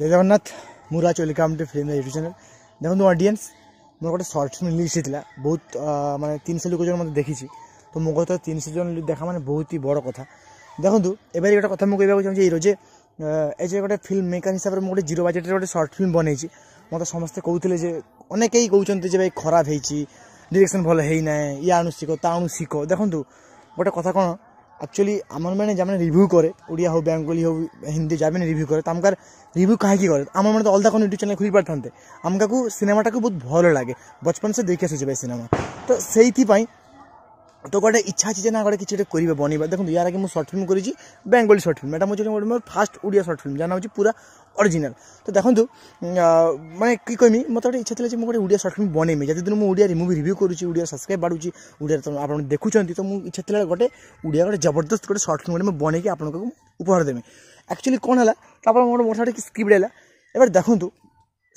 জয় জগন্নাথ ମୁଁ Raj welcome to film YouTube channel ଦେଖନ୍ତୁ audience ମୋର ଗୋଟେ ସର୍ଟ ଫିଲ୍ମ ରିଲିଜ୍ ହେଇଥିଲା ବହୁତ ମାନେ ତିନିଶହ ଲୋକ ଜଣ ମୋତେ ଦେଖିଛି ତ ମୋ କଥା ତିନିଶହ ଜଣ ଦେଖା ମାନେ ବହୁତ ହି ବଡ଼ କଥା ଦେଖନ୍ତୁ ଏବେ ଗୋଟେ କଥା ମୁଁ କହିବାକୁ ଚାହୁଁଛି ଏଇର ଯେ ଏ ଯେ ଗୋଟେ ଫିଲ୍ମ ମେକର୍ ହିସାବରେ ମୁଁ ଗୋଟେ ଜିରୋ ବଜେଟ୍ରେ ଗୋଟେ ସର୍ଟ ଫିଲ୍ମ ବନେଇଛି ମୋତେ ସମସ୍ତେ କହୁଥିଲେ ଯେ ଅନେକ କେହି କହୁଛନ୍ତି ଯେ ଭାଇ ଖରାପ ହେଇଛି ଡିରେକ୍ସନ୍ ଭଲ ହେଇନାହିଁ ଇଏ ଆଣୁ ଶିଖ ତା ଆଣୁ ଶିଖ ଦେଖନ୍ତୁ ଗୋଟେ କଥା କ'ଣ ଆକ୍ଚुअली ଆମରମାନେ ଯେମାନେ ରିଭ୍ୟୁ କରେ ଓଡ଼ିଆ ହେଉ ବେଙ୍ଗଲୀ ହେଉ ହିନ୍ଦୀ ଯାହାମାନେ ରିଭ୍ୟୁ କରେ ତ ଆମକାର ରିଭ୍ୟୁ କାହିଁକି କରେ ଆମରମାନେ ତ ଅଲଗା କ'ଣ ୟୁଟ୍ୟୁବ୍ ଚ୍ୟାନେଲ୍ ଖୋଲିପାରିଥାନ୍ତେ ଆମକୁ ସିନେମାଟାକୁ ବହୁତ ଭଲ ଲାଗେ ବଚପନ ସେ ଦେଖି ଆସୁଛି ଭାଇ ସିନେମା ତ ସେଇଥିପାଇଁ তো গোটে ইচ্ছা আছে যে না গোটে কিছু গোটে করবে বনাইবা দেখুন ইয়ার আগে মু ফিল্ম করেছি বেঙ্গলি শর্ট ফিল্ম এটা হচ্ছে গোটে মোট ফার্স্ট ওড়িয়া শর্ট ফিল্ম যা হচ্ছে পুরা অরিজিনাল তো দেখুন মানে কি কমি মতো গোটে ইচ্ছা ছিল যে গোটে ওড়িয়া শর্ট ফিল্ম বনাইমি যেতে দিন মু ওড়িয়া মুভি রিভিউ করছি ওড়িয়া সবসক্রাইব বাড়ুছি ওড়িয়া আপনার দেখুছেন তো মু ইচ্ছা ছিল গোটে ওড়িয়া গোটে জবরদস্ত গোটে শর্ট ফিল্ম গোটে মু বনাইকি আপনাকে উপহার দেবে একচুয়ালি কোণ হল তারপর মোট মোটা গোটে স্ক্রিপ্ট এলা এবার দেখুন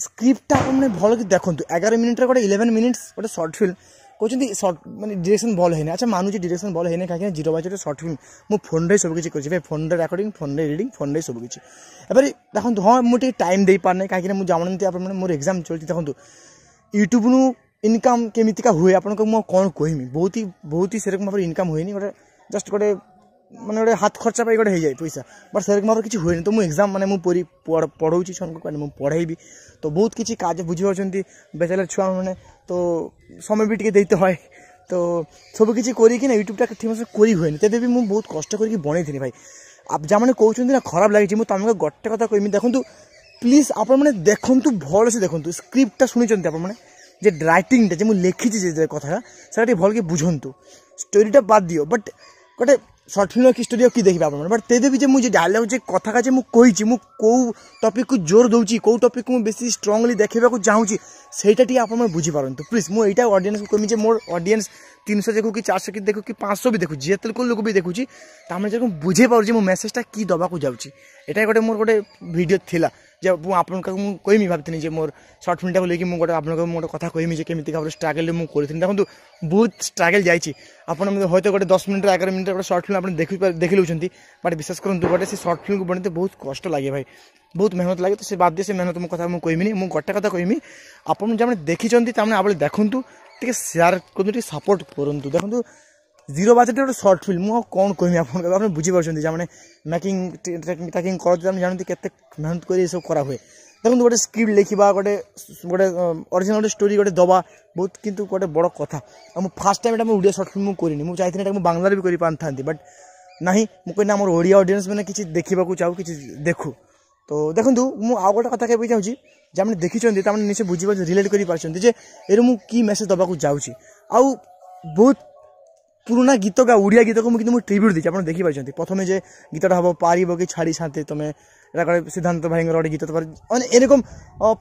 স্ক্রিপ্টটা আপনার ভালো কি দেখুন এগারো মিনিটের গোটে ইলেভেন মিনিটস গোটে শর্ট ফিল্ম କହୁଛନ୍ତି ସର୍ଟ ମାନେ ଡିରେକ୍ସନ୍ ଭଲ ହେଇନି ଆଚ୍ଛା ମାନୁଛି ଡିରେକ୍ସନ୍ ଭଲ ହେଇନି କାହିଁକିନା ଜିରୋ ବାଇଜର ସର୍ଟ ଫିଲ୍ମ ମୁଁ ଫୋନ୍ରେ ସବୁକିଛି କରୁଛି ଭାଇ ଫୋନ୍ରେ ରେକର୍ଡିଂ ଫୋନ୍ରେ ଏଡ଼ିଟିଂ ଫୋନ୍ରେ ସବୁକିଛି ଏପରି ଦେଖନ୍ତୁ ହଁ ମୁଁ ଟିକେ ଟାଇମ୍ ଦେଇପାରୁନି କାହିଁକିନା ମୁଁ ଜାଣନ୍ତି ଆପଣମାନେ ମୋର ଏକ୍ଜାମ୍ ଚାଲିଛି ଦେଖନ୍ତୁ ୟୁଟ୍ୟୁବ୍ରୁ ଇନକମ୍ କେମିତିକା ହୁଏ ଆପଣଙ୍କୁ ମୁଁ କ'ଣ କହିବି ବହୁତ ହି ବହୁତ ହି ସେରକମ ଭାବରେ ଇନକମ୍ ହୁଏନି ଗୋଟେ ଜଷ୍ଟ ଗୋଟେ ମାନେ ଗୋଟେ ହାତ ଖର୍ଚ୍ଚ ପାଇଁ ଗୋଟେ ହେଇଯାଏ ପଇସା ବଟ୍ ସେରକମ ଭାବରେ କିଛି ହୁଏନି ତ ମୁଁ ଏକ୍ଜାମ୍ ମାନେ ମୁଁ ପରି ପଢ଼ଉଛି ଛୁଆଙ୍କୁ ମାନେ ମୁଁ ପଢ଼େଇବି ତ ବହୁତ କିଛି କାର୍ଯ୍ୟ ବୁଝିପାରୁଛନ୍ତି ବେଚାରା ଛୁଆମାନେ ତ ସମୟ ବି ଟିକେ ଦେଇତେ ହଏ ତ ସବୁ କିଛି କରିକି ନା ୟୁଟ୍ୟୁବ୍ଟା ଠିକ୍ ଭାବରେ କରି ହୁଏନି ତେବେ ବି ମୁଁ ବହୁତ କଷ୍ଟ କରିକି ବନେଇଥିଲି ଭାଇ ଯେଉଁମାନେ କହୁଛନ୍ତି ନା ଖରାପ ଲାଗିଛି ମୁଁ ତୁମକୁ ଗୋଟେ କଥା କହିବି ଦେଖନ୍ତୁ ପ୍ଲିଜ୍ ଆପଣମାନେ ଦେଖନ୍ତୁ ଭଲସେ ଦେଖନ୍ତୁ ସ୍କ୍ରିପ୍ଟଟା ଶୁଣିଛନ୍ତି ଆପଣମାନେ যে রাইটিংটা যে মু লিখিছি যে কথাটা সেটা টিকে ভালকে বুঝন্তু স্টোরিটা বাদ দিও বাট গোটে ସର୍ଟ ଫିଲ୍ମ କି ଷ୍ଟୋରି ଆଉ କି ଦେଖିବେ ଆପଣମାନେ ବଟ୍ ତେବେ ଯେ ମୁଁ ଯେ ଡାଇଲଗ୍ ଯେ କଥା ଯେ ମୁଁ କହିଛି ମୁଁ କେଉଁ ଟପିକ୍କୁ ଜୋର ଦେଉଛି କେଉଁ ଟପିକ୍କୁ ମୁଁ ବେଶୀ ଷ୍ଟ୍ରଙ୍ଗଲି ଦେଖେଇବାକୁ ଚାହୁଁଛି ସେଇଟା ଟିକେ ଆପଣ ବୁଝି ପାରନ୍ତୁ ପ୍ଲିଜ୍ ମୁଁ ଏଇଟା ଅଡ଼ିଏନ୍ସକୁ କହିବି ଯେ ମୋର ଅଡ଼ିଏନ୍ସ ତିନିଶହ ଦେଖୁ କି ଚାରିଶହ କି ଦେଖୁ କି ପାଞ୍ଚଶହ ବି ଦେଖୁଛି ଯେତେ ଲୋକ ଲୋକ ବି ଦେଖୁଛି ତାମାନେ ଯେକୁ ବୁଝେଇ ପାରୁଛି ମୁଁ ମେସେଜଟା କି ଦେବାକୁ ଯାଉଛି ଏଇଟା ଗୋଟେ ମୋର ଗୋଟେ ଭିଡ଼ିଓ ଥିଲା ଯେ ମୁଁ ଆପଣଙ୍କ ମୁଁ କହିବି ଭାବିଥିଲି ଯେ ମୋର ସର୍ଟ ଫିଲ୍ମଟାକୁ ନେଇକି ମୁଁ ଗୋଟେ ଆପଣଙ୍କ ମୁଁ ଗୋଟେ କଥା କହିବି ଯେ କେମିତି ଭାବରେ ଷ୍ଟ୍ରାଗେଲ୍ରେ ମୁଁ କରିଥିଲି ଦେଖନ୍ତୁ ବହୁତ ଷ୍ଟ୍ରାଗେଲ୍ ଯାଇଛି ଆପଣ ହয়তো ଗୋଟେ ଦଶ ମିନିଟ୍ ଏଗାର ମିନିଟ୍ ଗୋଟେ ସର୍ଟ ଫିଲ୍ମ ଆପଣ ଦେଖି ଦେଖିଲେଉଛନ୍ତି ବଟ୍ ବିଶେଷ କରନ୍ତୁ ଗୋଟେ ସେ ସର୍ଟ ଫିଲ୍ମକୁ ବନେଇତେ ବହୁତ କଷ୍ଟ ଲାଗେ ଭାଇ ବହୁତ ମେହନତ ଲାଗେ ତ ସେ ବାଧ୍ୟ ସେ ମେହନତ ମୋ କଥା ମୁଁ କହିବିନି ମୁଁ ଗୋଟେ କଥା କହିବି ଆପଣ ଆପଣ ଯେମାନେ ଦେଖିଛନ୍ତି ତାମାନେ ଆପଣ ଦେଖନ୍ତୁ ଟିକେ ସେୟାର କରନ୍ତୁ ଟିକେ ସପୋର୍ଟ କରନ୍ତୁ ଦେଖନ୍ତୁ ଜିରୋ ବଜେଟ୍ ଗୋଟେ ସର୍ଟ ଫିଲ୍ମ ମୁଁ ଆଉ କ'ଣ କହିବି ଆପଣଙ୍କ ଆପଣ ବୁଝିପାରୁଛନ୍ତି ଯେମାନେ ମେକିଂ ଟ୍ରାକିଂ କରନ୍ତି ଆମେ ଜାଣନ୍ତି କେତେ ମେହନତ କରି ଏସବୁ କରାହୁଏ ଦେଖନ୍ତୁ ଗୋଟେ ସ୍କ୍ରିପ୍ଟ ଲେଖିବା ଗୋଟେ ଗୋଟେ ଅରିଜିନାଲ୍ ଗୋଟେ ଷ୍ଟୋରି ଗୋଟେ ଦେବା ବହୁତ କିନ୍ତୁ ଗୋଟେ ବଡ଼ କଥା ଆଉ ମୁଁ ଫାର୍ଷ୍ଟ ଟାଇମ୍ ଏଇଟା ମୁଁ ଓଡ଼ିଆ ସର୍ଟ ଫିଲ୍ମ ମୁଁ କରିନି ମୁଁ ଚାହିଁଥିଲି ଏଇଟା ମୁଁ ବାଂଲାରେ ବି କରିପାରିଥାନ୍ତି ବଟ୍ ନାହିଁ ମୁଁ କହିଲି ଆମର ଓଡ଼ିଆ ଅଡ଼ିଏନ୍ସ ମାନେ କିଛି ଦେଖିବାକୁ ଚାହୁଁ କିଛି ଦେଖୁ ତ ଦେଖନ୍ତୁ ମୁଁ ଆଉ ଗୋଟେ କଥା କହିବାକୁ ଚାହୁଁଛି ଯେଉଁମାନେ ଦେଖିଛନ୍ତି ତାମାନେ ନିଶ୍ଚୟ ବୁଝିପାରୁଛନ୍ତି ରିଲେଟ୍ କରିପାରୁଛନ୍ତି ଯେ ଏରେ ମୁଁ କି ମେସେଜ୍ ଦେବାକୁ ଯାଉଛି ଆଉ ବହୁତ ପୁରୁଣା ଗୀତ କା ଓଡ଼ିଆ ଗୀତକୁ ମୁଁ କିନ୍ତୁ ମୁଁ ଟ୍ରିବ୍ୟୁଟ୍ ଦେଇଛି ଆପଣ ଦେଖିପାରୁଛନ୍ତି ପ୍ରଥମେ ଯେ ଗୀତଟା ହେବ ପାରିବ କି ଛାଡ଼ି ଶାନ୍ତି ତୁମେ এটা করে সিদ্ধান্ত ভাইঙ্কর ଗୋଟେ ଗୀତ ତାପରେ ମାନେ ଏରକମ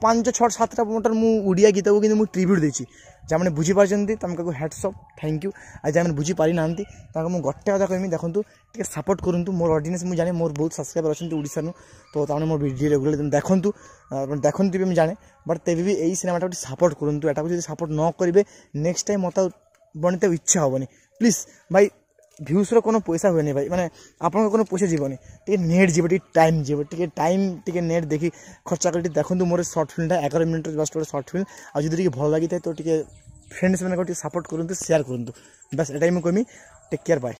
ପାଞ୍ଚ ଛଅ ସାତଟା ମୋଟର ମୁଁ ଓଡ଼ିଆ ଗୀତକୁ କିନ୍ତୁ ମୁଁ ଟ୍ରିବ୍ୟୁଟ୍ ଦେଇଛି ଯେଉଁମାନେ ବୁଝିପାରିଛନ୍ତି ତାଙ୍କୁ ହ୍ୟାଟ୍ସଅପ୍ ଥ୍ୟାଙ୍କ ୟୁ ଆଉ ଯେଉଁମାନେ ବୁଝିପାରିନାହାନ୍ତି ତାଙ୍କୁ ମୁଁ ଗୋଟେ କଥା କହିବି ଦେଖନ୍ତୁ ଟିକେ ସପୋର୍ଟ କରନ୍ତୁ ମୋର ଅଡ଼ିଏନ୍ସ ମୁଁ ଜାଣେ ମୋର ବହୁତ ସବସ୍କ୍ରାଇବର ଅଛନ୍ତି ଓଡ଼ିଶାରୁ ତ ତାମାନେ ମୋ ଭିଡ଼ିଓ ରେଗୁଲାର ଦେଖନ୍ତୁ ଦେଖନ୍ତି ବି ମୁଁ ଜାଣେ ବଟ୍ ତେବେ ବି ଏଇ ସିନେମାଟାକୁ ଟିକେ ସପୋର୍ଟ କରନ୍ତୁ ଏଟାକୁ ଯଦି ସପୋର୍ଟ ନ କରିବେ ନେକ୍ସଟ ଟାଇମ୍ ମୋତେ ବନିବାକୁ ଇଚ୍ଛା ହେବନି ପ୍ଲିଜ୍ ଭାଇ ଭ୍ୟୁଜ୍ର କଣ ପଇସା ହୁଏନି ଭାଇ ମାନେ ଆପଣଙ୍କ କଣ ପଇସା ଯିବନି ଟିକେ ନେଟ୍ ଯିବ ଟିକେ ଟାଇମ୍ ଯିବ ଟିକେ ଟାଇମ୍ ଟିକେ ନେଟ୍ ଦେଖି ଖର୍ଚ୍ଚ କରି ଦେଖନ୍ତୁ ମୋର ସର୍ଟ ଫିଲ୍ମଟା ଏଗାର ମିନିଟ୍ର ଜଷ୍ଟ ଗୋଟେ ସର୍ଟ ଫିଲ୍ମ ଆଉ ଯଦି ଟିକେ ଭଲ ଲାଗିଥାଏ ତ ଟିକେ ଫ୍ରେଣ୍ଡସ୍ମାନଙ୍କୁ ଟିକେ ସପୋର୍ଟ କରନ୍ତୁ ସେୟାର୍ କରନ୍ତୁ ବାସ୍ ଏଇଟା ମୁଁ କହିବି ଟେକ୍ କେୟାର୍ ବାଏ